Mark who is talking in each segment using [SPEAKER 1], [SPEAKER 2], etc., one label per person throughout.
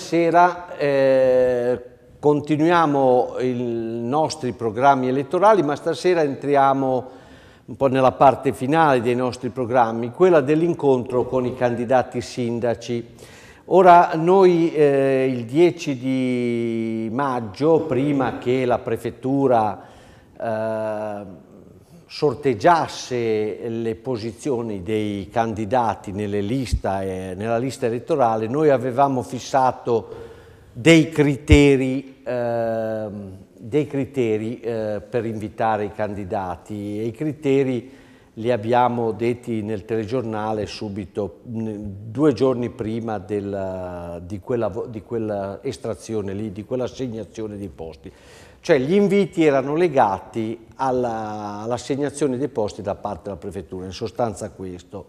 [SPEAKER 1] sera eh, continuiamo i nostri programmi elettorali, ma stasera entriamo un po' nella parte finale dei nostri programmi, quella dell'incontro con i candidati sindaci. Ora noi eh, il 10 di maggio, prima che la prefettura eh, sorteggiasse le posizioni dei candidati lista, eh, nella lista elettorale, noi avevamo fissato dei criteri, eh, dei criteri eh, per invitare i candidati e i criteri li abbiamo detti nel telegiornale subito mm, due giorni prima del, di, quella, di, quella, estrazione lì, di quell'assegnazione assegnazione dei posti. Cioè gli inviti erano legati all'assegnazione all dei posti da parte della prefettura, in sostanza questo.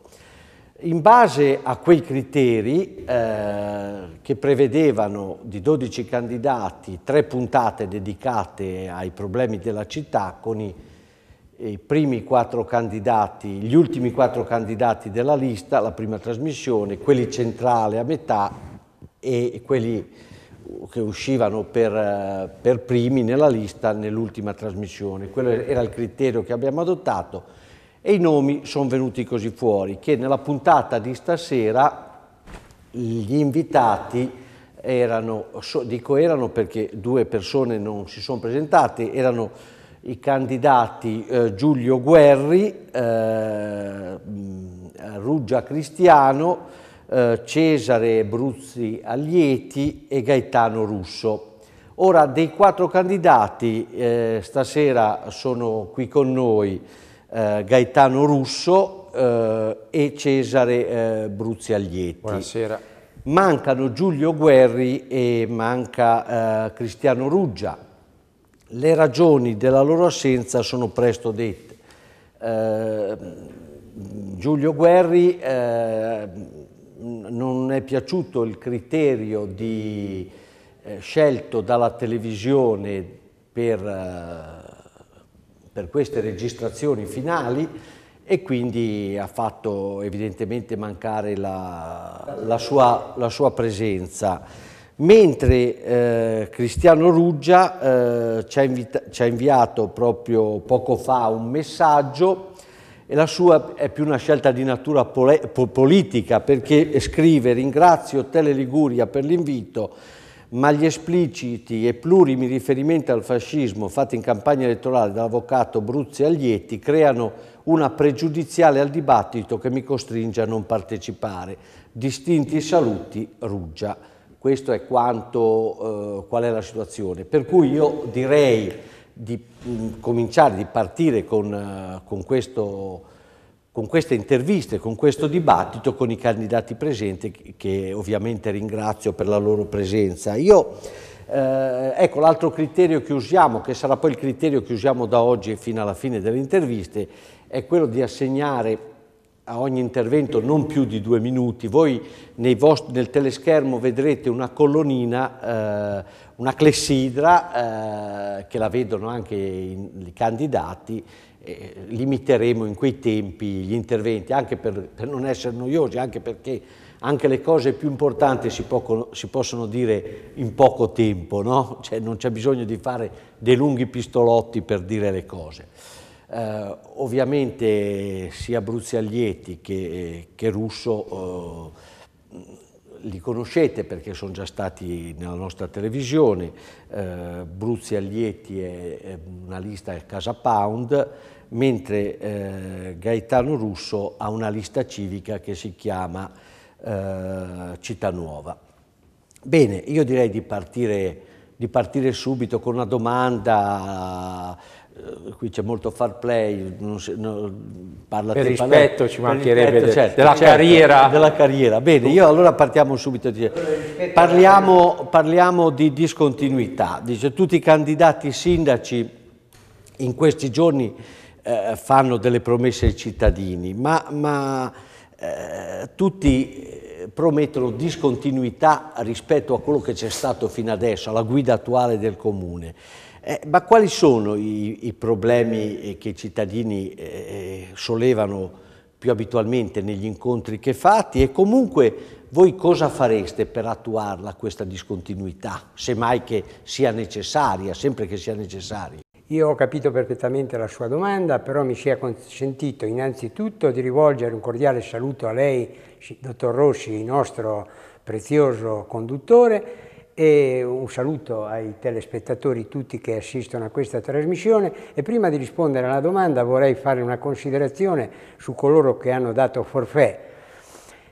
[SPEAKER 1] In base a quei criteri eh, che prevedevano di 12 candidati, tre puntate dedicate ai problemi della città con i i primi quattro candidati, gli ultimi quattro candidati della lista, la prima trasmissione, quelli centrali a metà e quelli che uscivano per, eh, per primi nella lista nell'ultima trasmissione. Quello era il criterio che abbiamo adottato e i nomi sono venuti così fuori, che nella puntata di stasera gli invitati erano, dico erano perché due persone non si sono presentate, erano i candidati eh, Giulio Guerri, eh, mm, Ruggia Cristiano, eh, Cesare Bruzzi Aglieti e Gaetano Russo. Ora, dei quattro candidati, eh, stasera sono qui con noi eh, Gaetano Russo eh, e Cesare Bruzzi Aglieti. Buonasera. Mancano Giulio Guerri e manca Cristiano Ruggia, le ragioni della loro assenza sono presto dette. Eh, Giulio Guerri eh, non è piaciuto il criterio di, eh, scelto dalla televisione per, eh, per queste registrazioni finali e quindi ha fatto evidentemente mancare la, la, sua, la sua presenza mentre eh, Cristiano Ruggia eh, ci, ha ci, ha inviato proprio poco fa un messaggio e la sua è più una scelta di natura po politica perché scrive ringrazio Tele Liguria per l'invito ma gli espliciti e plurimi riferimenti al fascismo fatti in campagna elettorale dall'avvocato Bruzzi Aglietti creano una pregiudiziale al dibattito che mi costringe a non partecipare. Distinti saluti, Ruggia. Questo è quanto, eh, qual è la situazione. Per cui io direi di mh, mm, cominciare, di partire con, eh, con, questo, con queste interviste, con questo dibattito, con i candidati presenti, che ovviamente ringrazio per la loro presenza. Io, eh, ecco, l'altro criterio che usiamo, che sarà poi il criterio che usiamo da oggi fino alla fine delle interviste, è quello di assegnare a ogni intervento non più di due minuti. Voi nel teleschermo vedrete una colonnina, eh, una clessidra, eh, che la vedono anche i candidati, eh, limiteremo in quei tempi gli interventi, anche per, per, non essere noiosi, anche perché anche le cose più importanti si, può, si possono dire in poco tempo, no? cioè, non c'è bisogno di fare dei lunghi pistolotti per dire le cose. Eh, ovviamente sia Bruziaglietti che, che Russo eh, li conoscete perché sono già stati nella nostra televisione. Eh, Bruziaglietti è, è una lista Casa Pound, mentre eh, Gaetano Russo ha una lista civica che si chiama eh, Città Nuova. Bene, io direi di partire, di partire subito con una domanda eh, qui c'è molto far play, non si, no, parla per rispetto ci mancherebbe rispetto, certo, della, certo, carriera. della carriera. Bene, io allora partiamo subito. Parliamo, parliamo di discontinuità. Dice, tutti i candidati sindaci in questi giorni eh, fanno delle promesse ai cittadini, ma, ma eh, tutti eh, promettono discontinuità rispetto a quello che c'è stato fino adesso, alla guida attuale del comune. Eh, ma quali sono i, i, problemi eh, che i cittadini eh, eh, sollevano più abitualmente negli incontri che fate e comunque voi cosa fareste per attuarla questa discontinuità, semmai che sia necessaria, sempre che sia necessaria?
[SPEAKER 2] Io ho capito perfettamente la sua domanda, però mi sia consentito innanzitutto di rivolgere un cordiale saluto a lei, dottor Rossi, nostro prezioso conduttore, e un saluto ai telespettatori tutti che assistono a questa trasmissione e prima di rispondere alla domanda vorrei fare una considerazione su coloro che hanno dato forfè.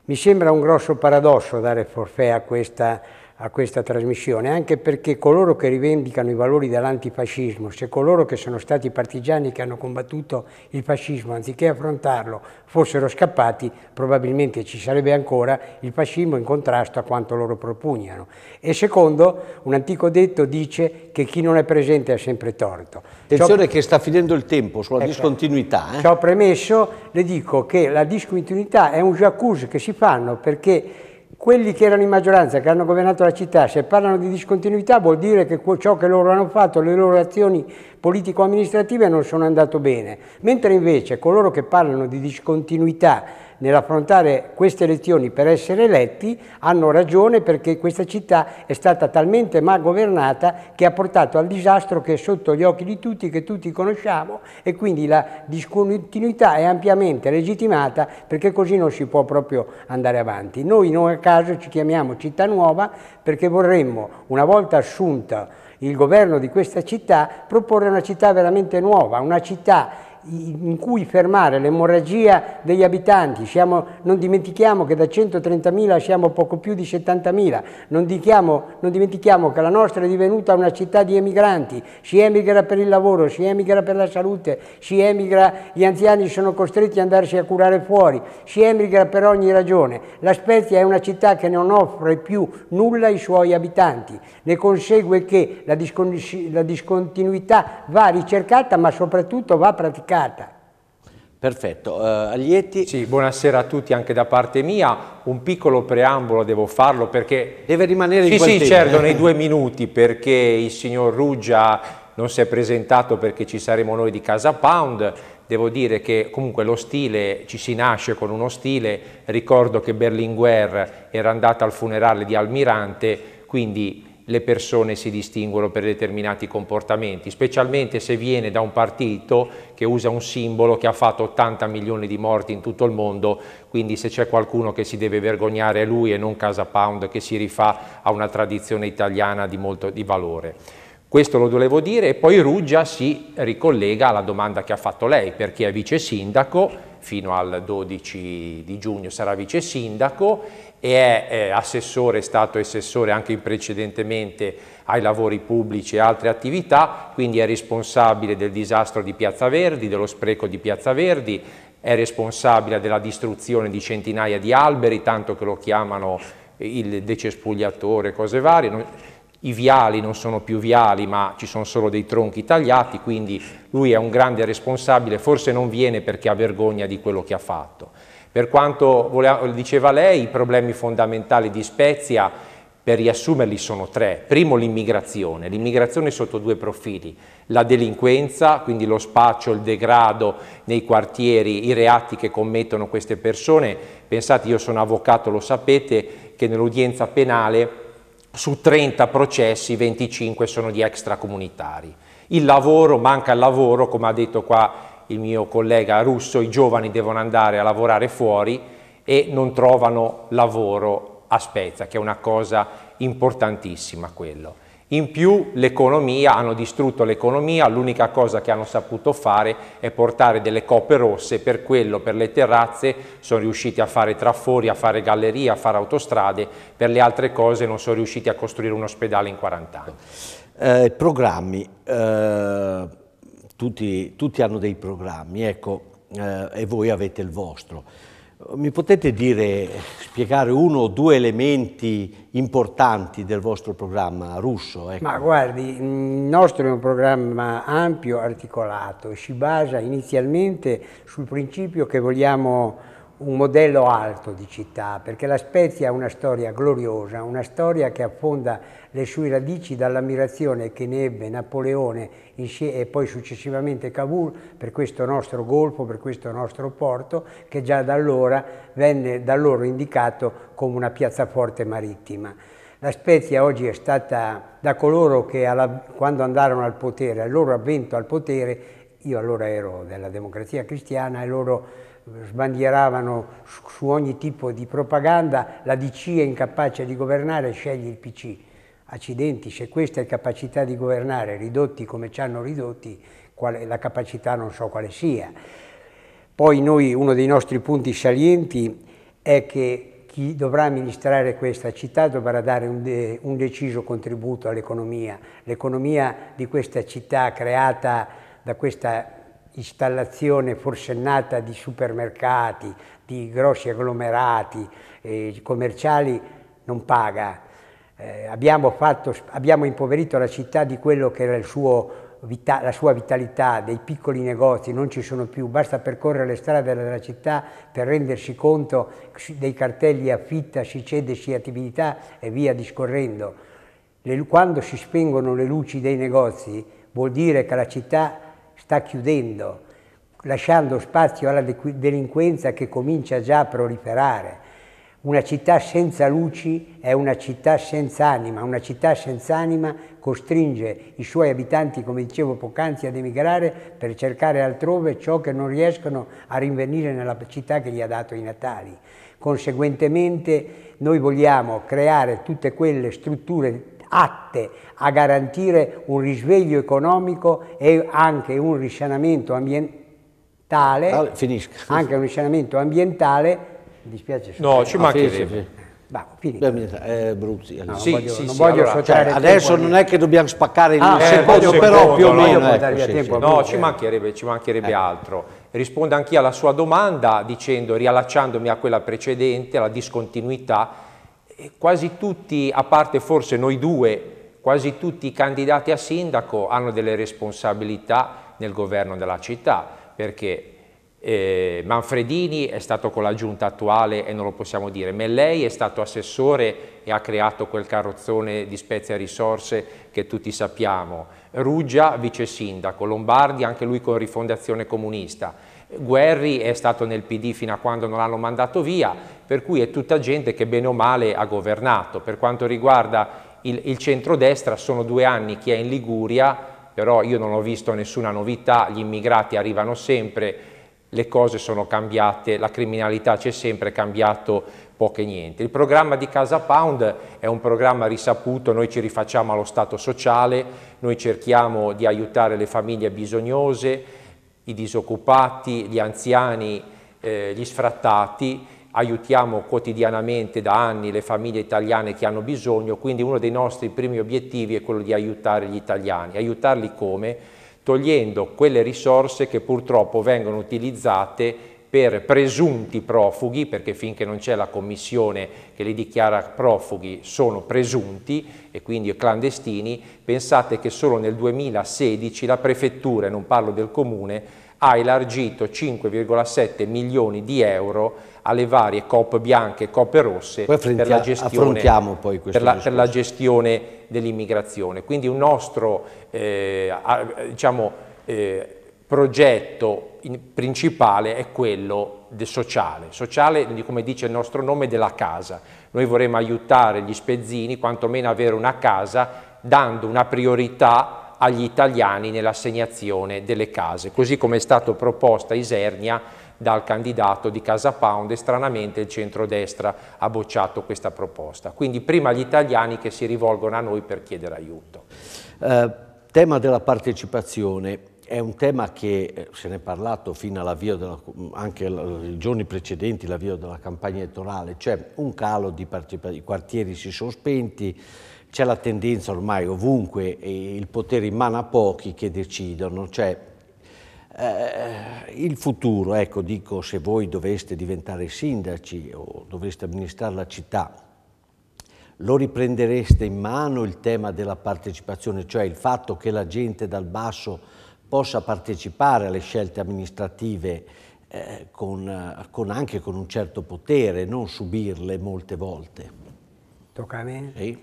[SPEAKER 2] Mi sembra un grosso paradosso dare forfè a questa a questa trasmissione, anche perché coloro che rivendicano i valori dell'antifascismo, se coloro che sono stati partigiani che hanno combattuto il fascismo, anziché affrontarlo, fossero scappati, probabilmente ci sarebbe ancora il fascismo in contrasto a quanto loro propugnano. E secondo, un antico detto dice che chi non è presente ha sempre torto. Attenzione
[SPEAKER 1] che sta finendo il tempo sulla ecco, discontinuità.
[SPEAKER 2] Eh? Ciò premesso, le dico che la discontinuità è un jacuzzi che si fanno perché quelli che erano in maggioranza, che hanno governato la città, se parlano di discontinuità vuol dire che ciò che loro hanno fatto, le loro azioni politico-amministrative non sono andate bene, mentre invece coloro che parlano di discontinuità nell'affrontare queste elezioni per essere eletti hanno ragione perché questa città è stata talmente mal governata che ha portato al disastro che è sotto gli occhi di tutti, che tutti conosciamo e quindi la discontinuità è ampiamente legittimata perché così non si può proprio andare avanti. Noi non a caso ci chiamiamo Città Nuova perché vorremmo, una volta assunta il governo di questa città, proporre una città veramente nuova, una città in cui fermare l'emorragia degli abitanti. Siamo, non dimentichiamo che da 130.000 siamo poco più di 70.000, non, non dimentichiamo che la nostra è divenuta una città di emigranti, si emigra per il lavoro, si emigra per la salute, si emigra, gli anziani sono costretti ad andarsi a curare fuori, si emigra per ogni ragione. La Spezia è una città che non offre più nulla ai suoi abitanti, ne consegue che la, discon la discontinuità va ricercata ma soprattutto va praticata spaccata.
[SPEAKER 3] Perfetto, uh, eh, Aglietti. Sì, buonasera a tutti anche da parte mia. Un piccolo preambolo devo farlo perché... Deve rimanere sì, in quel Sì, sì, certo, nei due minuti perché il signor Ruggia non si è presentato perché ci saremo noi di Casa Pound. Devo dire che comunque lo stile, ci si nasce con uno stile. Ricordo che Berlinguer era andata al funerale di Almirante, quindi le persone si distinguono per determinati comportamenti, specialmente se viene da un partito che usa un simbolo che ha fatto 80 milioni di morti in tutto il mondo, quindi se c'è qualcuno che si deve vergognare è lui e non Casa Pound che si rifà a una tradizione italiana di, molto, di valore. Questo lo volevo dire e poi Ruggia si ricollega alla domanda che ha fatto lei, perché è vice sindaco, fino al 12 di giugno sarà vice sindaco e è eh, assessore, è stato assessore anche precedentemente ai lavori pubblici e altre attività, quindi è responsabile del disastro di Piazza Verdi, dello spreco di Piazza Verdi, è responsabile della distruzione di centinaia di alberi, tanto che lo chiamano il decespugliatore, cose varie. Non, I viali non sono più viali, ma ci sono solo dei tronchi tagliati, quindi lui è un grande responsabile, forse non viene perché ha vergogna di quello che ha fatto per quanto voleva, diceva lei, i problemi fondamentali di Spezia, per riassumerli, sono tre. Primo l'immigrazione, l'immigrazione sotto due profili, la delinquenza, quindi lo spaccio, il degrado nei quartieri, i reati che commettono queste persone. Pensate, io sono avvocato, lo sapete, che nell'udienza penale su 30 processi 25 sono di extracomunitari. Il lavoro, manca il lavoro, come ha detto qua il mio collega russo, i giovani devono andare a lavorare fuori e non trovano lavoro a Spezia, che è una cosa importantissima quello. In più l'economia, hanno distrutto l'economia, l'unica cosa che hanno saputo fare è portare delle coppe rosse, per quello, per le terrazze, sono riusciti a fare trafori, a fare gallerie, a fare autostrade, per le altre cose non sono riusciti a costruire un ospedale in 40 anni.
[SPEAKER 1] Eh, programmi, eh tutti, tutti hanno dei programmi, ecco, eh, e voi avete il vostro. Mi potete dire, spiegare uno o due elementi importanti del vostro programma russo? Ecco. Ma
[SPEAKER 2] guardi, il nostro è un programma ampio, articolato, si basa inizialmente sul principio che vogliamo un modello alto di città, perché la Spezia ha una storia gloriosa, una storia che affonda le sue radici dall'ammirazione che ne ebbe Napoleone e poi successivamente Cavour per questo nostro golfo, per questo nostro porto, che già da allora venne da loro indicato come una piazzaforte marittima. La Spezia oggi è stata da coloro che alla, quando andarono al potere, al loro avvento al potere, io allora ero della democrazia cristiana e loro sbandieravano su ogni tipo di propaganda la DC è incapace di governare, scegli il PC. Accidenti, se questa è capacità di governare, ridotti come ci hanno ridotti, quale, la capacità non so quale sia. Poi noi, uno dei nostri punti salienti è che chi dovrà amministrare questa città dovrà dare un, de, un deciso contributo all'economia. L'economia di questa città creata da questa installazione forsennata di supermercati, di grossi agglomerati eh, commerciali non paga. Eh, abbiamo, fatto, abbiamo, impoverito la città di quello che era vita, la sua vitalità, dei piccoli negozi, non ci sono più, basta percorrere le strade della città per rendersi conto dei cartelli affitta, si cede, si attività e via discorrendo. Le, quando si spengono le luci dei negozi vuol dire che la città sta chiudendo, lasciando spazio alla delinquenza che comincia già a proliferare. Una città senza luci è una città senza anima, una città senza anima costringe i suoi abitanti, come dicevo poc'anzi, ad emigrare per cercare altrove ciò che non riescono a rinvenire nella città che gli ha dato i natali. Conseguentemente noi vogliamo creare tutte quelle strutture atte a garantire un risveglio economico e anche un riscianamento ambientale, ah, anche un riscianamento ambientale, mi dispiace No, ci mancherebbe.
[SPEAKER 1] Bah, eh, Bruzzi,
[SPEAKER 3] no, sì, non voglio, sì, non voglio allora, cioè, adesso non
[SPEAKER 1] è che
[SPEAKER 2] dobbiamo spaccare
[SPEAKER 1] il ah, secondo, secondo, però più o meno. No, ecco, no ci
[SPEAKER 3] eh. mancherebbe, ci mancherebbe eh. altro. Rispondo anch'io alla sua domanda dicendo, riallacciandomi a quella precedente, alla discontinuità quasi tutti, a parte forse noi due, quasi tutti i candidati a sindaco hanno delle responsabilità nel governo della città, perché eh, Manfredini è stato con la giunta attuale e non lo possiamo dire, Mellei è stato assessore e ha creato quel carrozzone di spezie e risorse che tutti sappiamo, Ruggia vice sindaco, Lombardi anche lui con rifondazione comunista, Guerri è stato nel PD fino a quando non l'hanno mandato via, per cui è tutta gente che bene o male ha governato. Per quanto riguarda il, il centrodestra sono due anni che è in Liguria, però io non ho visto nessuna novità, gli immigrati arrivano sempre, le cose sono cambiate, la criminalità c'è sempre, è cambiato poco e niente. Il programma di Casa Pound è un programma risaputo, noi ci rifacciamo allo Stato sociale, noi cerchiamo di aiutare le famiglie bisognose, i disoccupati, gli anziani, eh, gli sfrattati, aiutiamo quotidianamente da anni le famiglie italiane che hanno bisogno, quindi uno dei nostri primi obiettivi è quello di aiutare gli italiani. Aiutarli come? Togliendo quelle risorse che purtroppo vengono utilizzate per presunti profughi, perché finché non c'è la commissione che li dichiara profughi sono presunti e quindi clandestini, pensate che solo nel 2016 la prefettura, non parlo del comune, ha elargito 5,7 milioni di euro alle varie COP bianche e COP rosse per la, gestione, per, la, per la gestione dell'immigrazione. Quindi un nostro eh, diciamo, eh, progetto principale è quello sociale, sociale come dice il nostro nome della casa. Noi vorremmo aiutare gli spezzini quantomeno avere una casa dando una priorità agli italiani nell'assegnazione delle case, così come è stato proposta Isernia dal candidato di Casa Pound e stranamente il centrodestra ha bocciato questa proposta. Quindi prima gli italiani che si rivolgono a noi per chiedere aiuto.
[SPEAKER 1] Eh, tema della partecipazione. È un tema che eh, se ne è parlato fino all'avvio, della, mm, anche i giorni precedenti, l'avvio della campagna elettorale, cioè un calo di partecipazione, i quartieri si sono spenti, c'è la tendenza ormai ovunque, il potere in mano a pochi che decidono, cioè eh, il futuro, ecco dico se voi doveste diventare sindaci o doveste amministrare la città, lo riprendereste in mano il tema della partecipazione, cioè il fatto che la gente dal basso possa partecipare alle scelte amministrative eh, con, con anche con un certo potere, non subirle molte volte.
[SPEAKER 2] Tocca a me? Sì.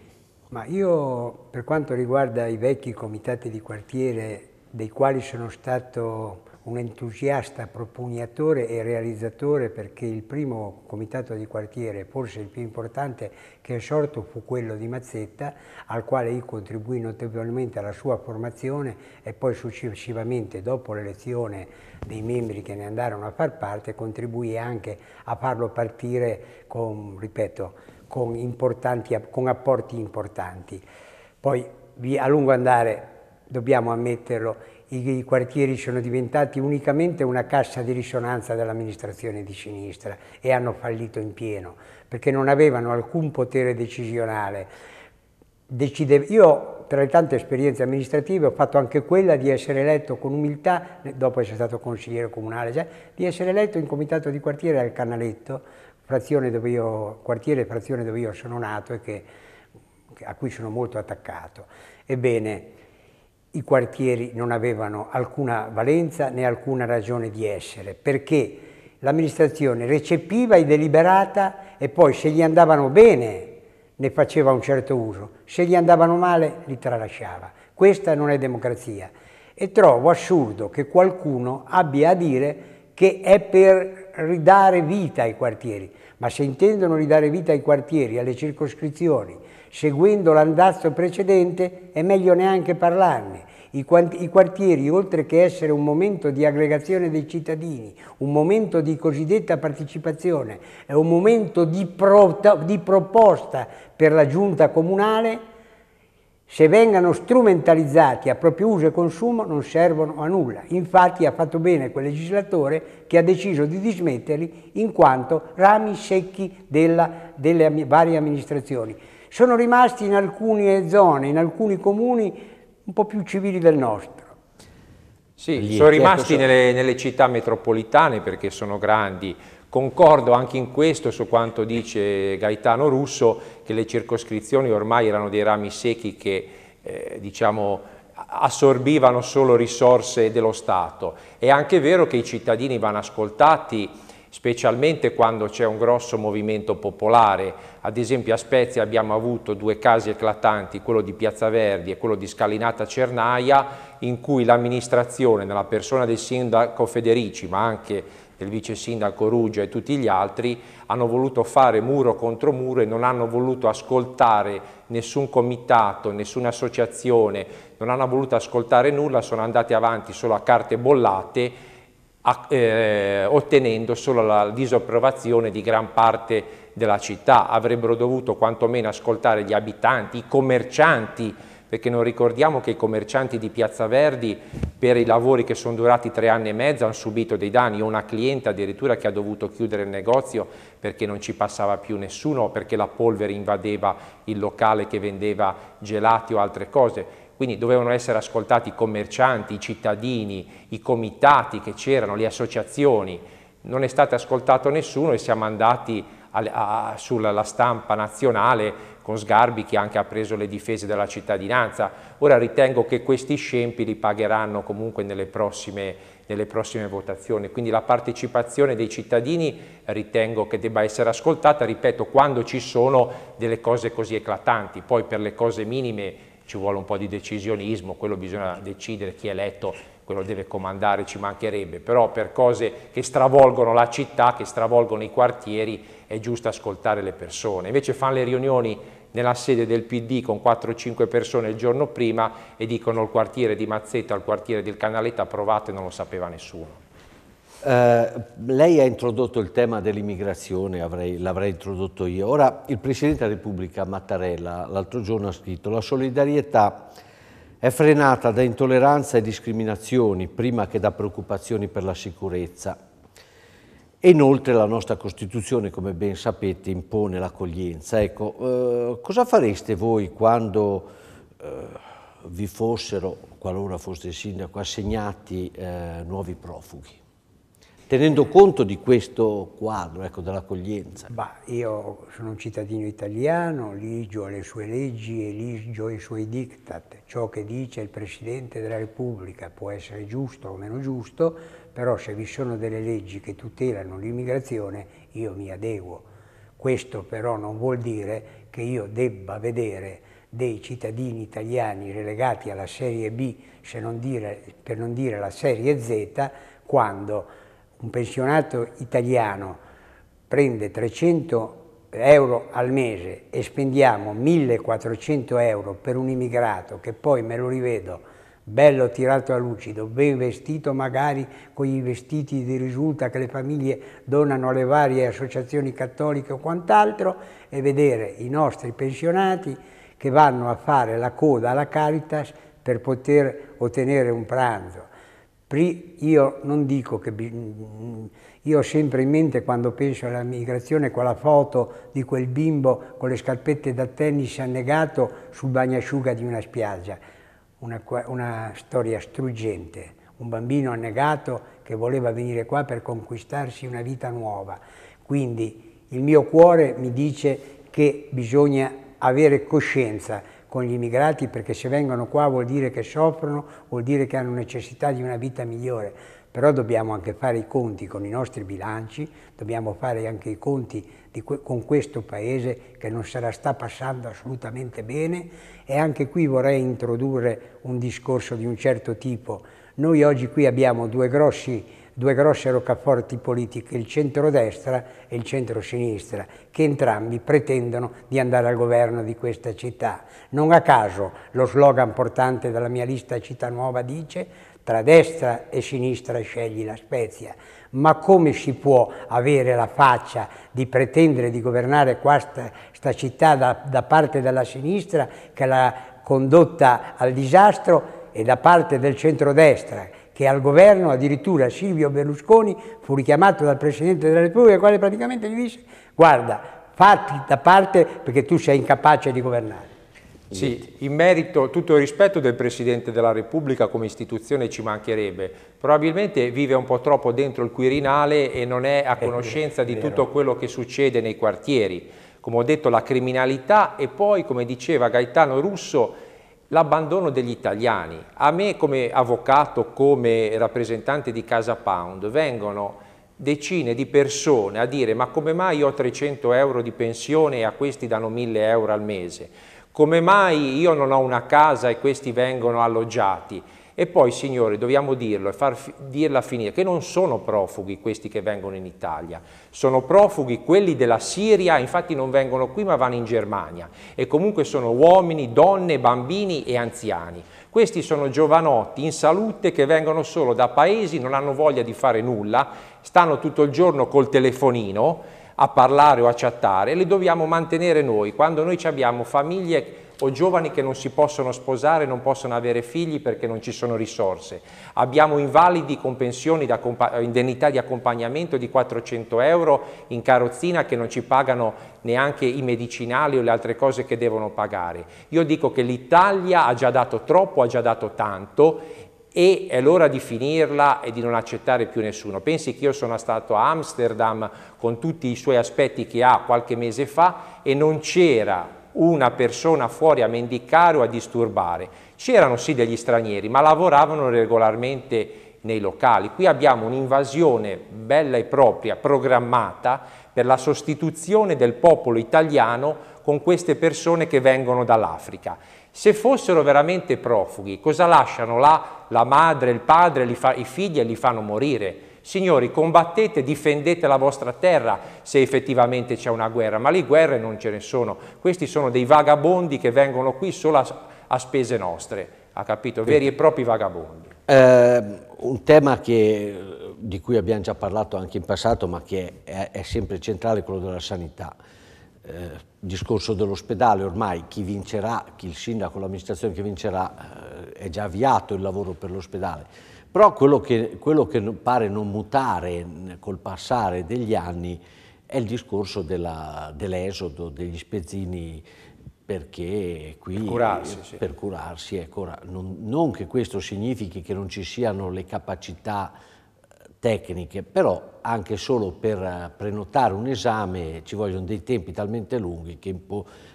[SPEAKER 2] Ma io, per quanto riguarda i vecchi comitati di quartiere, dei quali sono stato un entusiasta propugnatore e realizzatore perché il primo comitato di quartiere, forse il più importante che è sorto, fu quello di Mazzetta, al quale io contribuì notevolmente alla sua formazione e poi successivamente, dopo l'elezione dei membri che ne andarono a far parte, contribuì anche a farlo partire con, ripeto, con, con apporti importanti. Poi a lungo andare, dobbiamo ammetterlo, i quartieri sono diventati unicamente una cassa di risonanza dell'amministrazione di sinistra e hanno fallito in pieno, perché non avevano alcun potere decisionale. Decide... Io tra le tante esperienze amministrative ho fatto anche quella di essere eletto con umiltà, dopo essere stato consigliere comunale, cioè, di essere eletto in comitato di quartiere al Canaletto, frazione dove io, quartiere e frazione dove io sono nato e che, a cui sono molto attaccato. Ebbene, i quartieri non avevano alcuna valenza né alcuna ragione di essere, perché l'amministrazione recepiva i deliberata e poi se gli andavano bene ne faceva un certo uso, se gli andavano male li tralasciava. Questa non è democrazia. E trovo assurdo che qualcuno abbia a dire che è per ridare vita ai quartieri, ma se intendono ridare vita ai quartieri, alle circoscrizioni, Seguendo l'andazzo precedente è meglio neanche parlarne. I, I quartieri, oltre che essere un momento di aggregazione dei cittadini, un momento di cosiddetta partecipazione, è un momento di, pro di proposta per la giunta comunale, se vengano strumentalizzati a proprio uso e consumo non servono a nulla. Infatti ha fatto bene quel legislatore che ha deciso di dismetterli in quanto rami secchi della, delle varie amministrazioni. Sono rimasti in alcune zone, in alcuni comuni un po' più civili del nostro.
[SPEAKER 3] Sì, Lieti, sono ecco, rimasti ecco, Nelle, nelle città metropolitane perché sono grandi, Concordo anche in questo su quanto dice Gaetano Russo che le circoscrizioni ormai erano dei rami secchi che eh, diciamo, assorbivano solo risorse dello Stato. È anche vero che i cittadini vanno ascoltati specialmente quando c'è un grosso movimento popolare. Ad esempio a Spezia abbiamo avuto due casi eclatanti, quello di Piazza Verdi e quello di Scalinata Cernaia, in cui l'amministrazione, nella persona del sindaco Federici, ma anche del vice sindaco Ruggia e tutti gli altri, hanno voluto fare muro contro muro e non hanno voluto ascoltare nessun comitato, nessuna associazione, non hanno voluto ascoltare nulla, sono andati avanti solo a carte bollate eh, ottenendo solo la disapprovazione di gran parte della città. Avrebbero dovuto quantomeno ascoltare gli abitanti, i commercianti, perché non ricordiamo che i commercianti di Piazza Verdi per i lavori che sono durati tre anni e mezzo hanno subito dei danni, una cliente addirittura che ha dovuto chiudere il negozio perché non ci passava più nessuno, perché la polvere invadeva il locale che vendeva gelati o altre cose quindi dovevano essere ascoltati i commercianti, i cittadini, i comitati che c'erano, le associazioni, non è stato ascoltato nessuno e siamo andati a, a, sulla stampa nazionale con Sgarbi che anche ha preso le difese della cittadinanza. Ora ritengo che questi scempi li pagheranno comunque nelle prossime, nelle prossime votazioni, quindi la partecipazione dei cittadini ritengo che debba essere ascoltata, ripeto, quando ci sono delle cose così eclatanti, poi per le cose minime ci vuole un po' di decisionismo, quello bisogna decidere chi è eletto, quello deve comandare, ci mancherebbe, però per cose che stravolgono la città, che stravolgono i quartieri, è giusto ascoltare le persone. Invece fanno le riunioni nella sede del PD con 4-5 persone il giorno prima e dicono il quartiere di Mazzetta il quartiere del Canaletta e non lo sapeva nessuno.
[SPEAKER 1] Eh, lei ha introdotto il tema dell'immigrazione, l'avrei introdotto io. Ora, il Presidente della Repubblica Mattarella l'altro giorno ha scritto la solidarietà è frenata da intolleranza e discriminazioni prima che da preoccupazioni per la sicurezza. E inoltre la nostra Costituzione, come ben sapete, impone l'accoglienza. Ecco, eh, cosa fareste voi quando eh, vi fossero, qualora foste sindaco, assegnati eh, nuovi profughi? tenendo conto di questo quadro, ecco, dell'accoglienza?
[SPEAKER 2] io sono un cittadino italiano, ligio alle sue leggi e ligio ai suoi diktat. Ciò che dice il Presidente della Repubblica può essere giusto o meno giusto, però se vi sono delle leggi che tutelano l'immigrazione io mi adeguo. Questo però non vuol dire che io debba vedere dei cittadini italiani relegati alla serie B, se non dire, per non dire la serie Z, quando un pensionato italiano prende 300 euro al mese e spendiamo 1400 euro per un immigrato che poi me lo rivedo bello tirato a lucido, ben vestito magari con i vestiti di risulta che le famiglie donano alle varie associazioni cattoliche o quant'altro e vedere i nostri pensionati che vanno a fare la coda alla Caritas per poter ottenere un pranzo io non dico che io ho sempre in mente quando penso alla migrazione quella foto di quel bimbo con le scarpette da tennis annegato sul bagnasciuga di una spiaggia, una, una storia struggente, un bambino annegato che voleva venire qua per conquistarsi una vita nuova. Quindi il mio cuore mi dice che bisogna avere coscienza con gli immigrati perché se vengono qua vuol dire che soffrono, vuol dire che hanno necessità di una vita migliore, però dobbiamo anche fare i conti con i nostri bilanci, dobbiamo fare anche i conti que con questo paese che non se la sta passando assolutamente bene e anche qui vorrei introdurre un discorso di un certo tipo. Noi oggi qui abbiamo due grossi due grosse roccaforti politiche, il centro-destra e il centro-sinistra, che entrambi pretendono di andare al governo di questa città. Non a caso lo slogan portante della mia lista Città Nuova dice tra destra e sinistra scegli la Spezia, ma come si può avere la faccia di pretendere di governare questa città da, da parte della sinistra che l'ha condotta al disastro e da parte del centrodestra che al governo addirittura Silvio Berlusconi fu richiamato dal Presidente della Repubblica, il quale praticamente gli disse guarda, fatti da parte perché tu sei incapace di
[SPEAKER 3] governare. Sì, in merito tutto il rispetto del Presidente della Repubblica come istituzione ci mancherebbe, probabilmente vive un po' troppo dentro il Quirinale e non è a eh, conoscenza di tutto quello che succede nei quartieri. Come ho detto la criminalità e poi come diceva Gaetano Russo l'abbandono degli italiani. A me come avvocato, come rappresentante di Casa Pound, vengono decine di persone a dire ma come mai io ho 300 euro di pensione e a questi danno 1000 euro al mese? Come mai io non ho una casa e questi vengono alloggiati? E poi, signori, dobbiamo dirlo e far dirla finire, che non sono profughi questi che vengono in Italia, sono profughi quelli della Siria, infatti non vengono qui ma vanno in Germania e comunque sono uomini, donne, bambini e anziani. Questi sono giovanotti in salute che vengono solo da paesi, non hanno voglia di fare nulla, stanno tutto il giorno col telefonino a parlare o a chattare li dobbiamo mantenere noi quando noi abbiamo famiglie o giovani che non si possono sposare, non possono avere figli perché non ci sono risorse. Abbiamo invalidi con pensioni, indennità di accompagnamento di 400 euro in carrozzina che non ci pagano neanche i medicinali o le altre cose che devono pagare. Io dico che l'Italia ha già dato troppo, ha già dato tanto e è l'ora di finirla e di non accettare più nessuno. Pensi che io sono stato a Amsterdam con tutti i suoi aspetti che ha qualche mese fa e non c'era una persona fuori a mendicare o a disturbare. C'erano sì degli stranieri, ma lavoravano regolarmente nei locali. Qui abbiamo un'invasione bella e propria, programmata, per la sostituzione del popolo italiano con queste persone che vengono dall'Africa. Se fossero veramente profughi, cosa lasciano là? La madre, il padre, fa, i figli e li fanno morire Signori, combattete, difendete la vostra terra se effettivamente c'è una guerra, ma lì guerre non ce ne sono. Questi sono dei vagabondi che vengono qui solo a, a spese nostre, ha capito? Veri e propri vagabondi.
[SPEAKER 1] Eh, un tema che, di cui abbiamo già parlato anche in passato, ma che è, è sempre centrale, quello della sanità. Eh, discorso dell'ospedale, ormai chi vincerà, chi il sindaco, l'amministrazione che vincerà, eh, è già avviato il lavoro per l'ospedale però quello che, quello che pare non mutare col passare degli anni è il discorso della, dell'esodo, degli spezzini perché qui per curarsi, sì. per curarsi ecco, non, non, che questo significhi che non ci siano le capacità eh, tecniche, però anche solo per eh, prenotare un esame ci vogliono dei tempi talmente lunghi che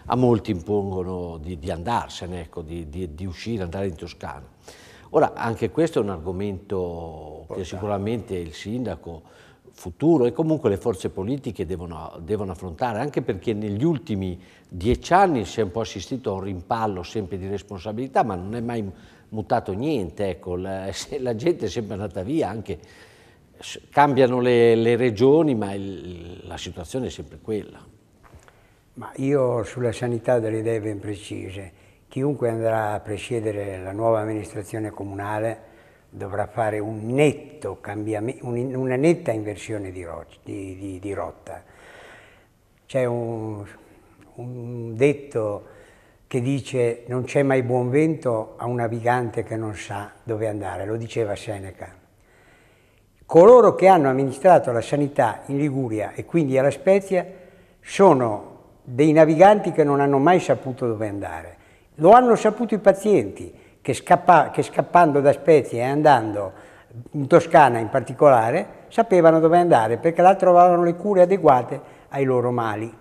[SPEAKER 1] a molti impongono di, di andarsene, ecco, di, di, di uscire, andare in Toscana. Ora, anche questo è un argomento Portale. che sicuramente il sindaco futuro e comunque le forze politiche devono, devono, affrontare, anche perché negli ultimi dieci anni si è un po' assistito a un rimpallo sempre di responsabilità, ma non è mai mutato niente, ecco, la, la, gente è sempre andata via, anche, cambiano le, le regioni, ma il, la situazione è sempre quella.
[SPEAKER 2] Ma io sulla sanità ho delle idee ben precise. Chiunque andrà a presiedere la nuova amministrazione comunale dovrà fare un netto cambiamento, una netta inversione di, ro di, di, di rotta. C'è un, un detto che dice non c'è mai buon vento a un navigante che non sa dove andare, lo diceva Seneca. Coloro che hanno amministrato la sanità in Liguria e quindi alla Spezia sono dei naviganti che non hanno mai saputo dove andare lo hanno saputo i pazienti che, scappa, che scappando da Spezia e andando in Toscana in particolare, sapevano dove andare perché là trovavano le cure adeguate ai loro mali.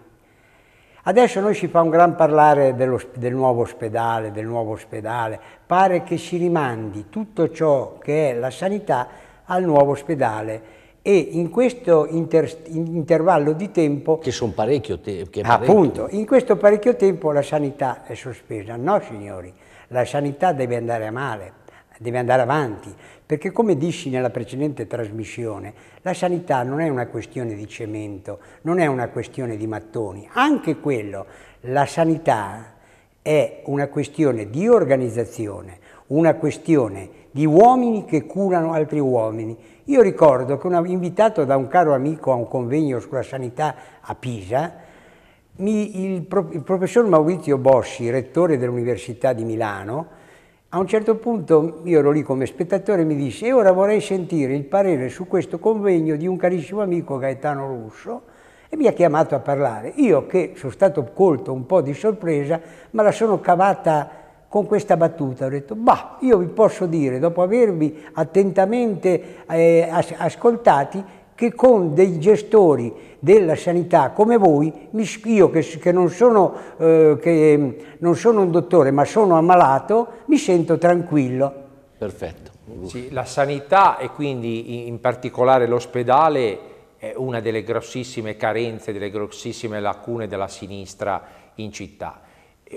[SPEAKER 2] Adesso noi si fa un gran parlare dello, del nuovo ospedale, del nuovo ospedale, pare che si rimandi tutto ciò che è la sanità al nuovo ospedale e in questo inter intervallo di tempo... Che sono parecchio tempo. Appunto, in questo parecchio tempo la sanità è sospesa. No, signori, la sanità deve andare a male, deve andare avanti, perché come dissi nella precedente trasmissione, la sanità non è una questione di cemento, non è una questione di mattoni, anche quello, la sanità è una questione di organizzazione, una questione di uomini che curano altri uomini. Io ricordo che una, invitato da un caro amico a un convegno sulla sanità a Pisa, mi, il, pro, il professor Maurizio Bossi, rettore dell'Università di Milano, a un certo punto io ero lì come spettatore e mi disse e ora vorrei sentire il parere su questo convegno di un carissimo amico Gaetano Russo e mi ha chiamato a parlare. Io che sono stato colto un po' di sorpresa, ma la sono cavata con questa battuta, ho detto, bah, io vi posso dire, dopo avervi attentamente eh, as ascoltati, che con dei gestori della sanità come voi, io che, che, non sono, eh, che non sono un dottore ma sono ammalato, mi sento tranquillo.
[SPEAKER 3] Perfetto. Sì, la sanità e quindi in particolare l'ospedale è una delle grossissime carenze, delle grossissime lacune della sinistra in città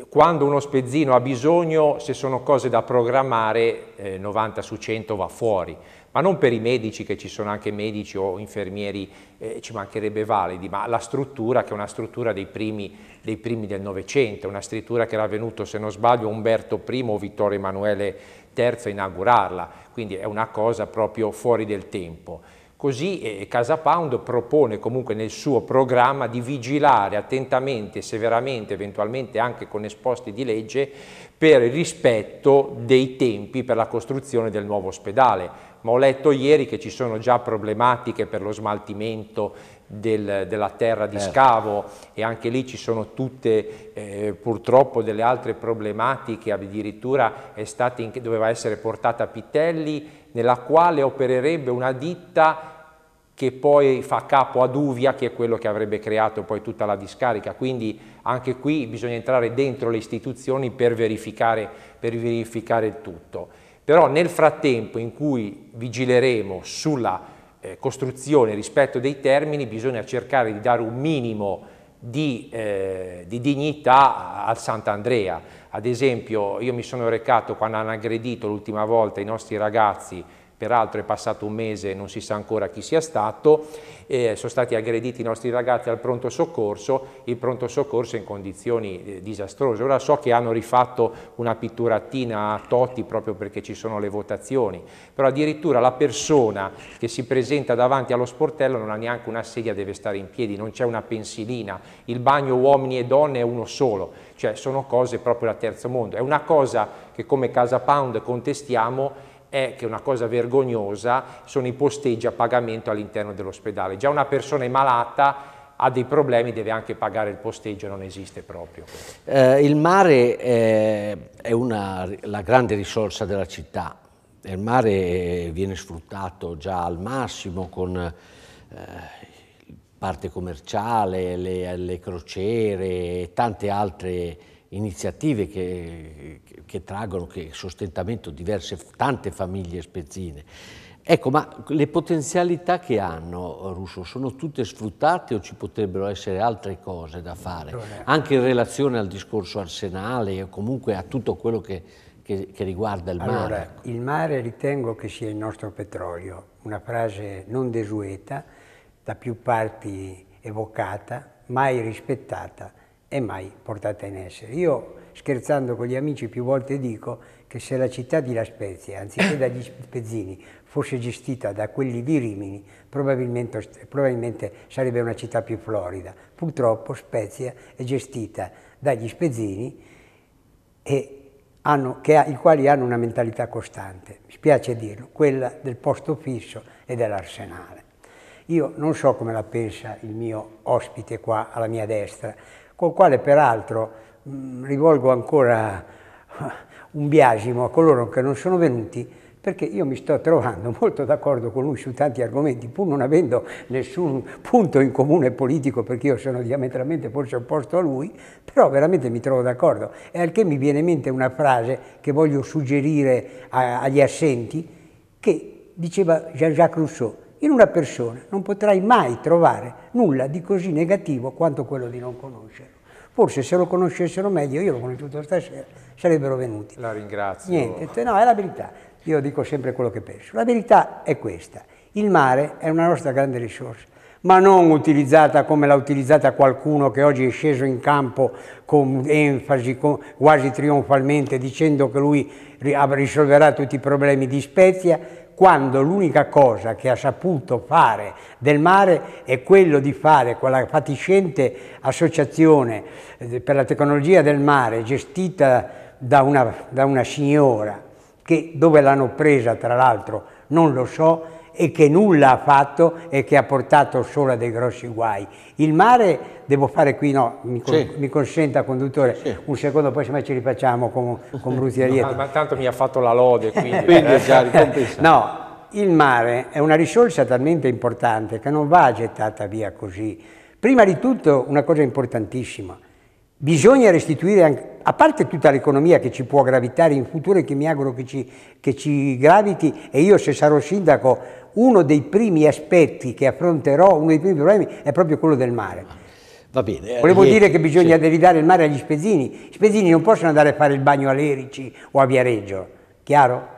[SPEAKER 3] quando uno spezzino ha bisogno, se sono cose da programmare, eh, 90 su 100 va fuori, ma non per i medici, che ci sono anche medici o infermieri, eh, ci mancherebbe validi, ma la struttura che è una struttura dei primi, dei primi del Novecento, una struttura che era venuto, se non sbaglio, Umberto I o Vittorio Emanuele III a inaugurarla, quindi è una cosa proprio fuori del tempo. Così eh, Casa Pound propone comunque nel suo programma di vigilare attentamente, severamente, eventualmente anche con esposti di legge, per il rispetto dei tempi per la costruzione del nuovo ospedale. Ma ho letto ieri che ci sono già problematiche per lo smaltimento del, della terra di eh. scavo e anche lì ci sono tutte eh, purtroppo delle altre problematiche, addirittura è stata in, doveva essere portata a Pitelli nella quale opererebbe una ditta che poi fa capo a Duvia, che è quello che avrebbe creato poi tutta la discarica. Quindi anche qui bisogna entrare dentro le istituzioni per verificare, per verificare il tutto. Però nel frattempo in cui vigileremo sulla eh, costruzione rispetto dei termini, bisogna cercare di dare un minimo di, eh, di dignità al Sant'Andrea. Ad esempio io mi sono recato quando hanno aggredito l'ultima volta i nostri ragazzi peraltro è passato un mese e non si sa ancora chi sia stato, eh, sono stati aggrediti i nostri ragazzi al pronto soccorso, il pronto soccorso in condizioni eh, disastrose. Ora so che hanno rifatto una pitturatina a Totti proprio perché ci sono le votazioni, però addirittura la persona che si presenta davanti allo sportello non ha neanche una sedia, deve stare in piedi, non c'è una pensilina, il bagno uomini e donne è uno solo, cioè sono cose proprio da terzo mondo. È una cosa che come Casa Pound contestiamo è che una cosa vergognosa sono i posteggi a pagamento all'interno dell'ospedale. Già una persona è malata ha dei problemi, deve anche pagare il posteggio, non esiste proprio.
[SPEAKER 1] Eh, il mare è, è una, la grande risorsa della città, il mare viene sfruttato già al massimo con eh, parte commerciale, le, le crociere e tante altre iniziative che, che traggono, che sostentamento diverse, tante famiglie spezzine. Ecco, ma le potenzialità che hanno Russo sono tutte sfruttate o ci potrebbero essere altre cose da fare? Anche in relazione al discorso arsenale o comunque a tutto quello che, che, che riguarda il mare. Allora,
[SPEAKER 2] ecco. Il mare ritengo che sia il nostro petrolio, una frase non desueta, da più parti evocata, mai rispettata e mai portata in essere. Io scherzando con gli amici più volte dico che se la città di La Spezia, anziché dagli spezzini, fosse gestita da quelli di Rimini, probabilmente, probabilmente sarebbe una città più florida. Purtroppo Spezia è gestita dagli spezzini e hanno, che, i quali hanno una mentalità costante, mi spiace dirlo, quella del posto fisso e dell'arsenale. Io non so come la pensa il mio ospite qua alla mia destra, col quale peraltro mh, mm, rivolgo ancora un biasimo a coloro che non sono venuti, perché io mi sto trovando molto d'accordo con lui su tanti argomenti, pur non avendo nessun punto in comune politico, perché io sono diametralmente forse opposto a lui, però veramente mi trovo d'accordo. E al che mi viene in mente una frase che voglio suggerire a, agli assenti, che diceva Jean-Jacques Rousseau, in una persona non potrai mai trovare nulla di così negativo quanto quello di non conoscerlo. Forse se lo conoscessero meglio, io l'ho conosciuto stasera, sarebbero venuti. La ringrazio. Niente, no, è la verità. Io dico sempre quello che penso. La verità è questa. Il mare è una nostra grande risorsa, ma non utilizzata come l'ha utilizzata qualcuno che oggi è sceso in campo con enfasi, con, quasi trionfalmente, dicendo che lui risolverà tutti i problemi di Spezia, quando l'unica cosa che ha saputo fare del mare è quello di fare quella fatiscente associazione eh, per la tecnologia del mare gestita da una, da una signora, che dove l'hanno presa tra l'altro non lo so, e che nulla ha fatto e che ha portato solo a dei grossi guai. Il mare, devo fare qui, no, mi, sì. mi consenta conduttore, sì. un secondo, poi se mai ci rifacciamo con, con Brusierietti. No, ma
[SPEAKER 3] tanto mi ha fatto la lode, quindi, quindi eh. già ricompensato.
[SPEAKER 2] No, il mare è una risorsa talmente importante che non va gettata via così. Prima di tutto, una cosa importantissima, bisogna restituire, anche, a parte tutta l'economia che ci può gravitare in futuro e che mi auguro che ci, che ci graviti, e io se sarò sindaco uno dei primi aspetti che affronterò, uno dei primi problemi, è proprio quello del mare. Ah, va bene. Eh, Volevo dire che bisogna sì. deridare il mare agli spezzini. I spezzini non possono andare a fare il bagno a Lerici o a Viareggio, chiaro?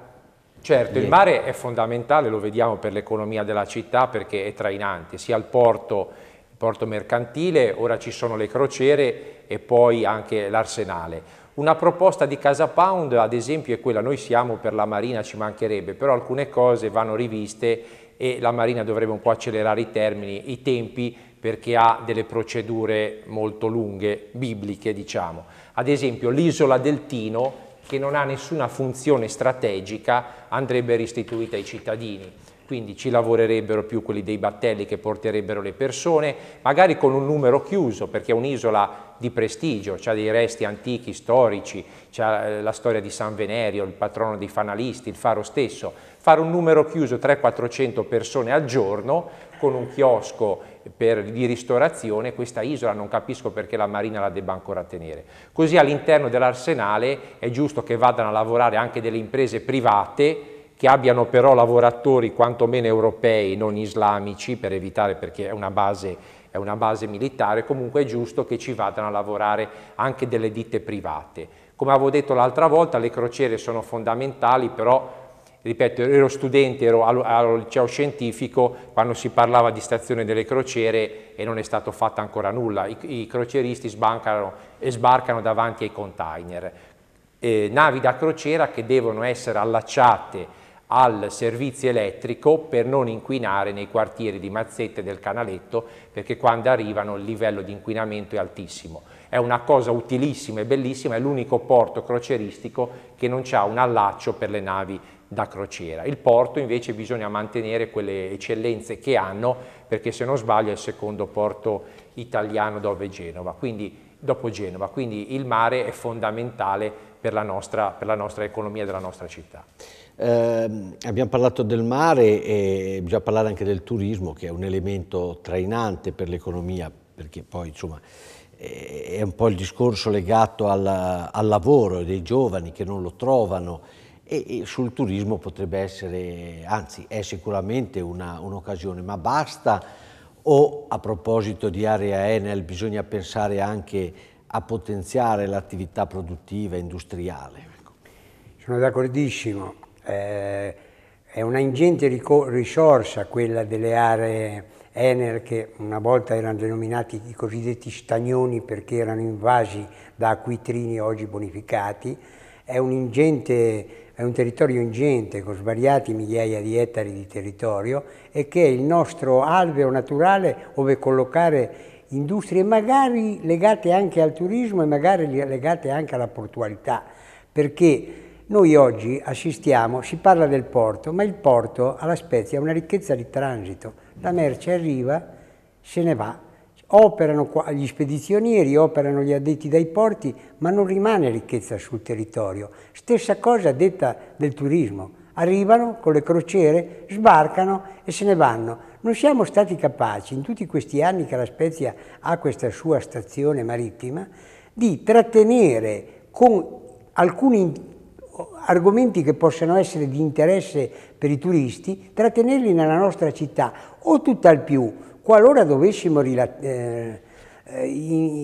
[SPEAKER 3] Certo, Lieti. il mare è fondamentale, lo vediamo per l'economia della città perché è trainante, sia il porto, il porto mercantile, ora ci sono le crociere e poi anche l'arsenale. Una proposta di Casa Pound ad esempio è quella, noi siamo per la Marina, ci mancherebbe, però alcune cose vanno riviste e la Marina dovrebbe un po' accelerare i termini, i tempi, perché ha delle procedure molto lunghe, bibliche diciamo. Ad esempio l'isola del Tino, che non ha nessuna funzione strategica, andrebbe restituita ai cittadini quindi ci lavorerebbero più quelli dei battelli che porterebbero le persone, magari con un numero chiuso, perché è un'isola di prestigio, ha dei resti antichi, storici, c'ha eh, la storia di San Venerio, il patrono dei fanalisti, il faro stesso. Fare un numero chiuso 300-400 persone al giorno con un chiosco per, di ristorazione, questa isola non capisco perché la Marina la debba ancora tenere. Così all'interno dell'arsenale è giusto che vadano a lavorare anche delle imprese private che abbiano però lavoratori quantomeno europei, non islamici, per evitare perché è una base è una base militare, comunque è giusto che ci vadano a lavorare anche delle ditte private. Come avevo detto l'altra volta, le crociere sono fondamentali, però ripeto, ero studente, ero al, liceo scientifico, quando si parlava di stazione delle crociere e non è stato fatto ancora nulla. I, i crocieristi sbancano e sbarcano davanti ai container. Eh, navi da crociera che devono essere allacciate al servizio elettrico per non inquinare nei quartieri di Mazzette del Canaletto perché quando arrivano il livello di inquinamento è altissimo. È una cosa utilissima e bellissima, è l'unico porto croceristico che non ha un allaccio per le navi da crociera. Il porto invece bisogna mantenere quelle eccellenze che hanno perché se non sbaglio è il secondo porto italiano dopo Genova, quindi, dopo Genova, quindi il mare è fondamentale per la nostra, per la nostra economia della nostra città.
[SPEAKER 1] Eh, abbiamo parlato del mare e bisogna parlare anche del turismo che è un elemento trainante per l'economia perché poi insomma eh, è un po' il discorso legato alla, al lavoro dei giovani che non lo trovano e, e sul turismo potrebbe essere, anzi è sicuramente un'occasione, un ma basta o a proposito di area Enel bisogna pensare anche a potenziare l'attività produttiva e industriale? Ecco.
[SPEAKER 2] Sono d'accordissimo, eh, è una ingente risorsa quella delle aree Ener che una volta erano denominati i cosiddetti stagnoni perché erano invasi da acquitrini oggi bonificati, è un, ingente, è un, territorio ingente con svariati migliaia di ettari di territorio e che è il nostro alveo naturale dove collocare industrie magari legate anche al turismo e magari legate anche alla portualità perché noi oggi assistiamo, si parla del porto, ma il porto alla Spezia ha una ricchezza di transito. La merce arriva, se ne va. Operano gli spedizionieri, operano gli addetti dai porti, ma non rimane ricchezza sul territorio. Stessa cosa detta del turismo. Arrivano con le crociere, sbarcano e se ne vanno. Non siamo stati capaci, in tutti questi anni che la Spezia ha questa sua stazione marittima, di trattenere con alcuni argomenti che possano essere di interesse per i turisti, trattenerli nella nostra città o tutt'al più, qualora dovessimo eh, eh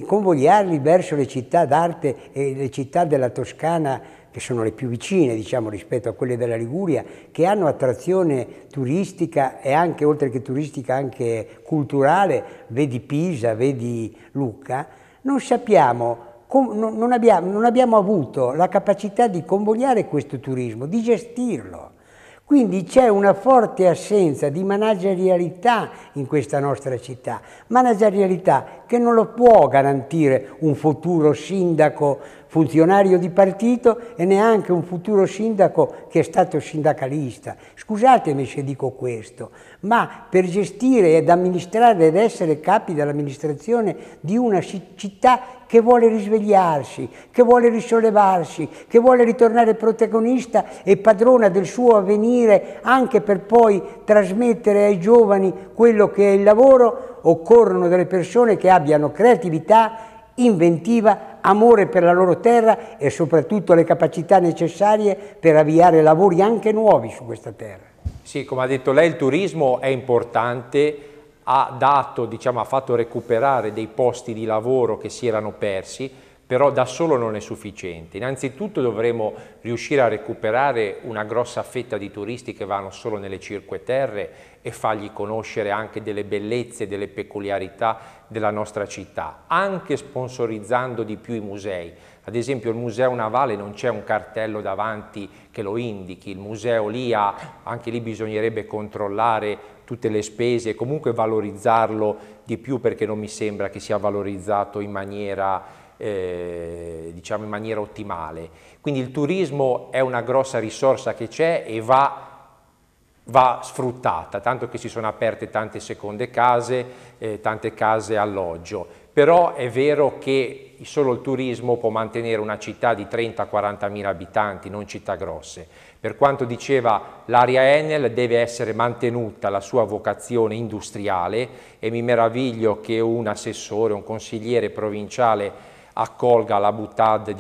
[SPEAKER 2] convogliarli verso le città d'arte e le città della Toscana che sono le più vicine diciamo, rispetto a quelle della Liguria, che hanno attrazione turistica e anche oltre che turistica anche culturale, vedi Pisa, vedi Lucca, non sappiamo non abbiamo, non abbiamo avuto la capacità di convogliare questo turismo, di gestirlo. Quindi c'è una forte assenza di managerialità in questa nostra città, managerialità che non lo può garantire un futuro sindaco funzionario di partito e neanche un futuro sindaco che è stato sindacalista. Scusatemi se dico questo, ma per gestire ed amministrare ed essere capi dell'amministrazione di una città che vuole risvegliarsi, che vuole risollevarsi, che vuole ritornare protagonista e padrona del suo avvenire anche per poi trasmettere ai giovani quello che è il lavoro, occorrono delle persone che abbiano creatività, inventiva, amore per la loro terra e soprattutto le capacità necessarie per avviare lavori anche nuovi su questa
[SPEAKER 3] terra. Sì, come ha detto lei, il turismo è importante, ha, dato, diciamo, ha fatto recuperare dei posti di lavoro che si erano persi, però da solo non è sufficiente. Innanzitutto dovremo riuscire a recuperare una grossa fetta di turisti che vanno solo nelle cirque terre e fargli conoscere anche delle bellezze, delle peculiarità della nostra città, anche sponsorizzando di più i musei ad esempio il museo navale non c'è un cartello davanti che lo indichi, il museo lì ha, anche lì bisognerebbe controllare tutte le spese, e comunque valorizzarlo di più perché non mi sembra che sia valorizzato in maniera eh, diciamo in maniera ottimale. Quindi il turismo è una grossa risorsa che c'è e va va sfruttata, tanto che si sono aperte tante seconde case, eh, tante case alloggio. Però è vero che solo il turismo può mantenere una città di 30-40 mila abitanti, non città grosse. Per quanto diceva l'area Enel deve essere mantenuta la sua vocazione industriale e mi meraviglio che un assessore, un consigliere provinciale accolga la buttad di,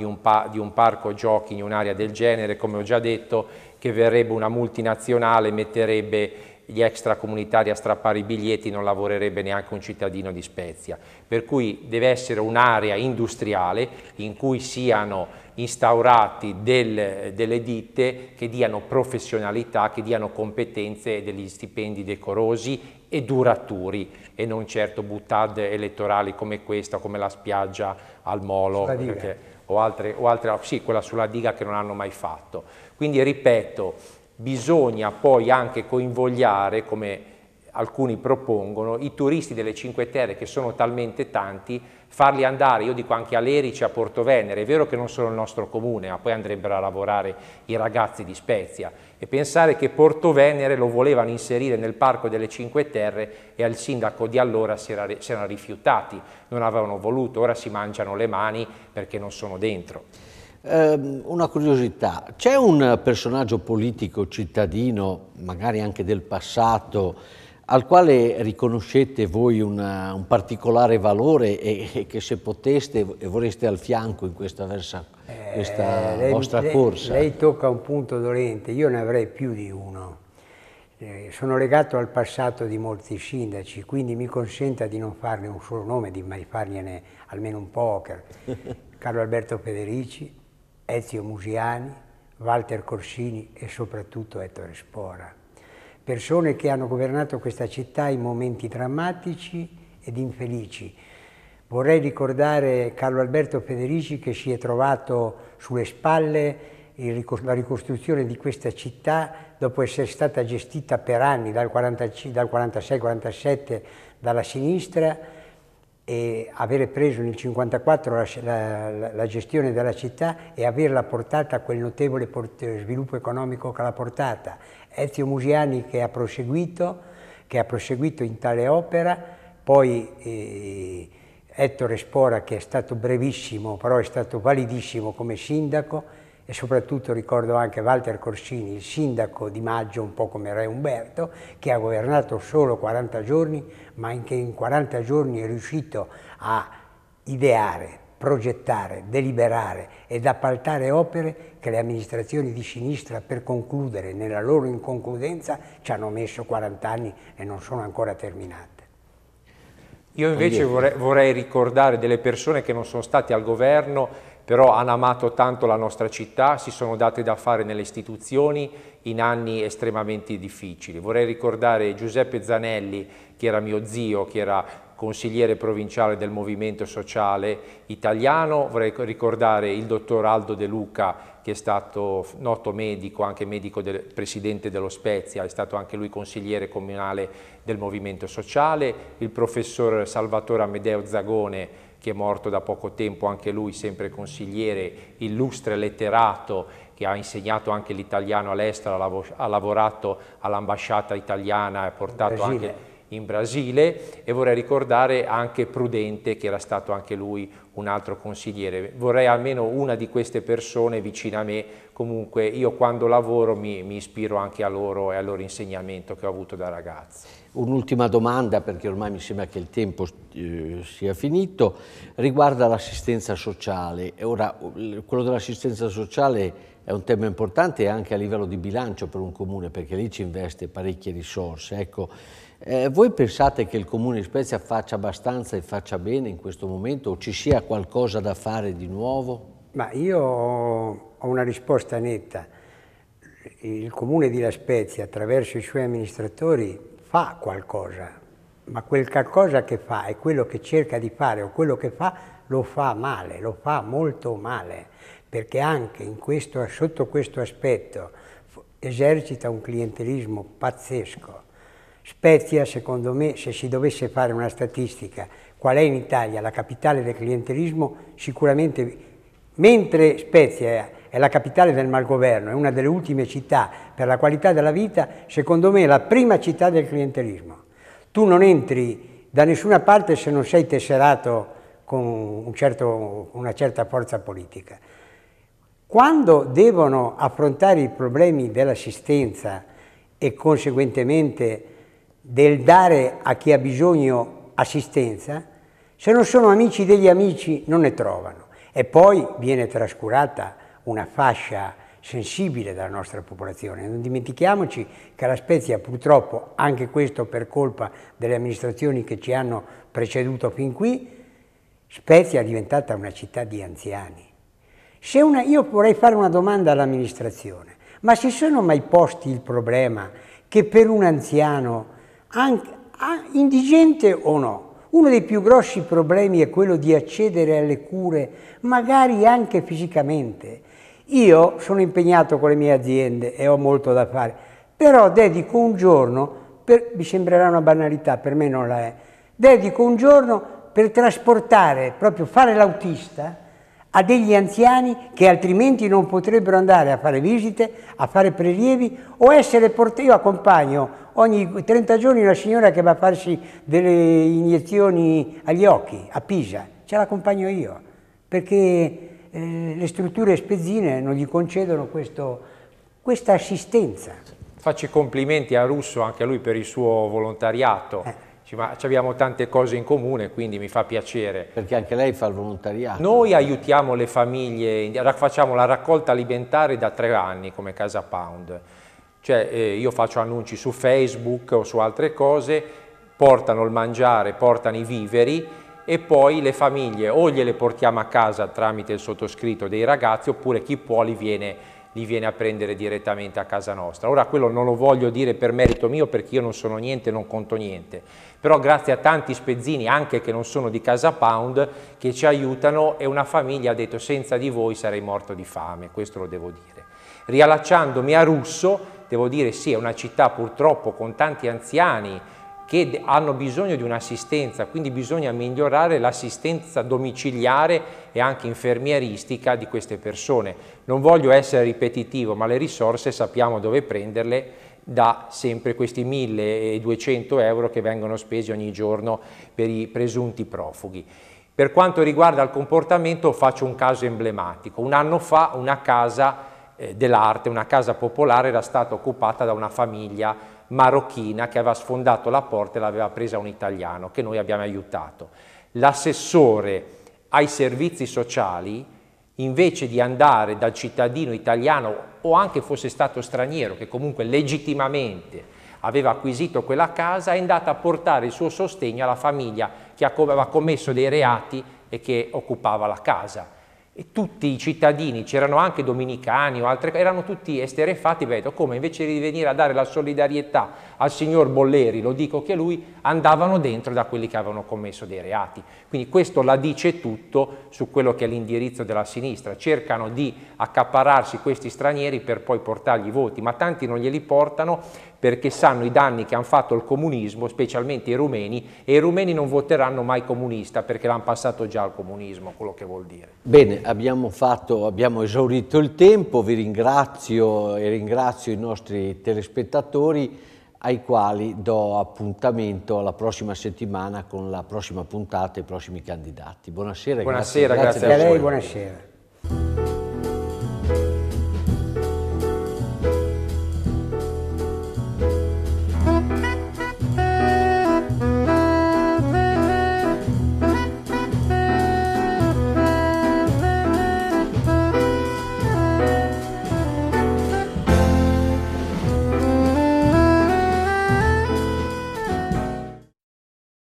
[SPEAKER 3] di un, parco giochi in un'area del genere, come ho già detto, che verrebbe una multinazionale, metterebbe gli extracomunitari a strappare i biglietti non lavorerebbe neanche un cittadino di Spezia. Per cui deve essere un'area industriale in cui siano instaurati del, delle ditte che diano professionalità, che diano competenze e degli stipendi decorosi e duraturi e non certo buttade elettorali come questa, come la spiaggia al Molo perché, o altre, o altre, sì, quella sulla diga che non hanno mai fatto. Quindi ripeto, bisogna poi anche coinvogliare, come alcuni propongono, i turisti delle Cinque Terre che sono talmente tanti, farli andare, io dico anche a Lerice, a Porto Venere, è vero che non sono il nostro comune, ma poi andrebbero a lavorare i ragazzi di Spezia, e pensare che Porto Venere lo volevano inserire nel Parco delle Cinque Terre e al sindaco di allora si, era, si erano rifiutati, non avevano voluto, ora si mangiano le mani perché non sono dentro.
[SPEAKER 1] Ehm, una curiosità, c'è un personaggio politico cittadino, magari anche del passato, al quale riconoscete voi una, un particolare valore e, e, che se poteste e vorreste al fianco in questa, versa, eh, questa eh, lei, vostra corsa? Lei
[SPEAKER 2] tocca un punto dolente, io ne avrei più di uno. Eh, sono legato al passato di molti sindaci, quindi mi consenta di non farne un solo nome, di mai fargliene almeno un poker. Carlo Alberto Federici, Ezio Musiani, Walter Corsini e soprattutto Ettore Spora. Persone che hanno governato questa città in momenti drammatici ed infelici. Vorrei ricordare Carlo Alberto Federici che si è trovato sulle spalle la ricostruzione di questa città dopo essere stata gestita per anni dal 1946-47 dalla sinistra e avere preso nel 1954 la, la, la, gestione della città e averla portata a quel notevole sviluppo economico che l'ha portata. Ezio Musiani che ha proseguito, che ha proseguito in tale opera, poi eh, Ettore Spora che è stato brevissimo, però è stato validissimo come sindaco e soprattutto ricordo anche Walter Corsini, il sindaco di Maggio, un po' come Re Umberto, che ha governato solo 40 giorni ma in che in 40 giorni è riuscito a ideare, progettare, deliberare ed appaltare opere che le amministrazioni di sinistra per concludere nella loro inconcludenza ci hanno messo 40 anni e non sono ancora terminate.
[SPEAKER 3] Io invece vorrei, vorrei, ricordare delle persone che non sono state al governo, però hanno amato tanto la nostra città, si sono date da fare nelle istituzioni in anni estremamente difficili. Vorrei ricordare Giuseppe Zanelli, che era mio zio, che era consigliere provinciale del Movimento Sociale Italiano, vorrei ricordare il dottor Aldo De Luca che è stato noto medico, anche medico del, presidente dello Spezia, è stato anche lui consigliere comunale del Movimento Sociale, il professor Salvatore Amedeo Zagone che è morto da poco tempo, anche lui sempre consigliere, illustre letterato che ha insegnato anche l'italiano all'estero, ha lavorato all'ambasciata italiana, ha portato Brasile. anche in Brasile e vorrei ricordare anche Prudente che era stato anche lui un altro consigliere. Vorrei almeno una di queste persone vicina a me, comunque io quando lavoro mi, mi ispiro anche a loro e al loro insegnamento che ho avuto da ragazzo.
[SPEAKER 1] Un'ultima domanda, perché ormai mi sembra che il tempo eh, sia finito, riguarda l'assistenza sociale. ora, quello dell'assistenza sociale è un tema importante anche a livello di bilancio per un comune, perché lì ci investe parecchie risorse. Ecco, eh, voi pensate che il Comune di Spezia faccia abbastanza e faccia bene in questo momento o ci sia qualcosa da fare di nuovo?
[SPEAKER 2] Ma io ho una risposta netta. Il Comune di La Spezia, attraverso i suoi amministratori, fa qualcosa, ma quel qualcosa che fa e quello che cerca di fare o quello che fa lo fa male, lo fa molto male, perché anche questo, sotto questo aspetto esercita un clientelismo pazzesco Spezia, secondo me, se si dovesse fare una statistica, qual è in Italia la capitale del clientelismo, sicuramente, mentre Spezia è la capitale del malgoverno, è una delle ultime città per la qualità della vita, secondo me è la prima città del clientelismo. Tu non entri da nessuna parte se non sei tesserato con un certo, una certa forza politica. Quando devono affrontare i problemi dell'assistenza e conseguentemente del dare a chi ha bisogno assistenza, se non sono amici degli amici non ne trovano. E poi viene trascurata una fascia sensibile della nostra popolazione. Non dimentichiamoci che la Spezia purtroppo, anche questo per colpa delle amministrazioni che ci hanno preceduto fin qui, Spezia è diventata una città di anziani. Una, io vorrei fare una domanda all'amministrazione, ma si sono mai posti il problema che per un anziano anche, indigente o no. Uno dei più grossi problemi è quello di accedere alle cure, magari anche fisicamente. Io sono impegnato con le mie aziende e ho molto da fare, però dedico un giorno, per, mi sembrerà una banalità, per me non la è, dedico un giorno per trasportare, proprio fare l'autista, a degli anziani che altrimenti non potrebbero andare a fare visite, a fare prelievi o essere portati. Io accompagno ogni 30 giorni una signora che va a farsi delle iniezioni agli occhi a Pisa, ce l'accompagno io, perché eh, le strutture spezzine non gli concedono questo, questa assistenza.
[SPEAKER 3] Faccio i complimenti a Russo, anche a lui per il suo volontariato. Eh ma abbiamo tante cose in comune, quindi mi fa piacere. Perché anche lei fa il volontariato. Noi aiutiamo le famiglie, facciamo la raccolta alimentare da tre anni come Casa Pound. Cioè eh, io faccio annunci su Facebook o su altre cose, portano il mangiare, portano i viveri e poi le famiglie o gliele portiamo a casa tramite il sottoscritto dei ragazzi oppure chi può li viene, li viene a prendere direttamente a casa nostra. Ora quello non lo voglio dire per merito mio perché io non sono niente, non conto niente, però grazie a tanti spezzini anche che non sono di Casa Pound che ci aiutano e una famiglia ha detto senza di voi sarei morto di fame, questo lo devo dire. Riallacciandomi a Russo devo dire sì, è una città purtroppo con tanti anziani che hanno bisogno di un'assistenza, quindi bisogna migliorare l'assistenza domiciliare e anche infermieristica di queste persone. Non voglio essere ripetitivo, ma le risorse sappiamo dove prenderle da sempre questi 1200 euro che vengono spesi ogni giorno per i presunti profughi. Per quanto riguarda il comportamento faccio un caso emblematico. Un anno fa una casa eh, dell'arte, una casa popolare era stata occupata da una famiglia marocchina che aveva sfondato la porta e l'aveva presa un italiano, che noi abbiamo aiutato. L'assessore ai servizi sociali, invece di andare dal cittadino italiano o anche fosse stato straniero, che comunque legittimamente aveva acquisito quella casa, è andata a portare il suo sostegno alla famiglia che aveva commesso dei reati e che occupava la casa. E tutti i cittadini, c'erano anche dominicani o altre, erano tutti esterefatti, vedo come invece di venire a dare la solidarietà al signor Bolleri, lo dico che lui, andavano dentro da quelli che avevano commesso dei reati. Quindi questo la dice tutto su quello che è l'indirizzo della sinistra, cercano di accaparrarsi questi stranieri per poi portargli i voti, ma tanti non glieli portano perché sanno i danni che hanno fatto il comunismo, specialmente i rumeni, e i rumeni non voteranno mai comunista perché l'hanno passato già al comunismo, quello che vuol dire.
[SPEAKER 1] Bene, abbiamo, fatto, abbiamo esaurito il tempo, vi ringrazio e ringrazio i nostri telespettatori ai quali do appuntamento alla prossima settimana con la prossima puntata e i prossimi candidati. Buonasera, buonasera grazie, grazie, grazie a lei,
[SPEAKER 2] buonasera.